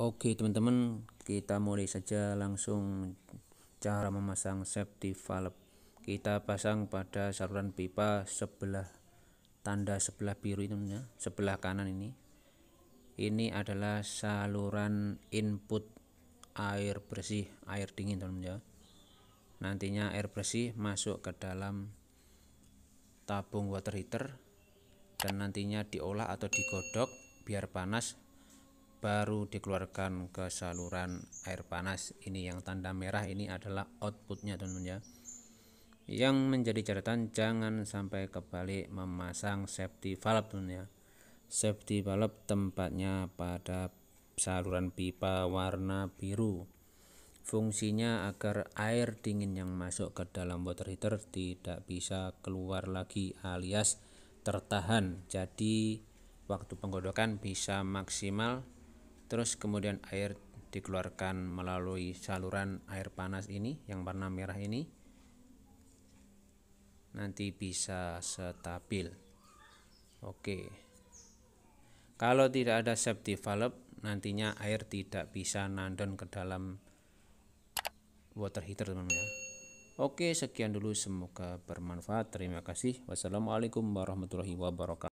Oke teman-teman kita mulai saja langsung cara memasang safety valve kita pasang pada saluran pipa sebelah tanda sebelah biru itu ya, sebelah kanan ini ini adalah saluran input air bersih air dingin teman, -teman ya nantinya air bersih masuk ke dalam tabung water heater dan nantinya diolah atau digodok biar panas baru dikeluarkan ke saluran air panas ini yang tanda merah ini adalah outputnya teman-teman ya yang menjadi catatan jangan sampai kebalik memasang safety valve teman-teman ya safety valve tempatnya pada saluran pipa warna biru fungsinya agar air dingin yang masuk ke dalam water heater tidak bisa keluar lagi alias tertahan jadi waktu penggodokan bisa maksimal terus kemudian air dikeluarkan melalui saluran air panas ini yang warna merah ini nanti bisa stabil oke kalau tidak ada safety valve nantinya air tidak bisa nandon ke dalam water heater teman-teman ya. oke sekian dulu semoga bermanfaat terima kasih wassalamualaikum warahmatullahi wabarakatuh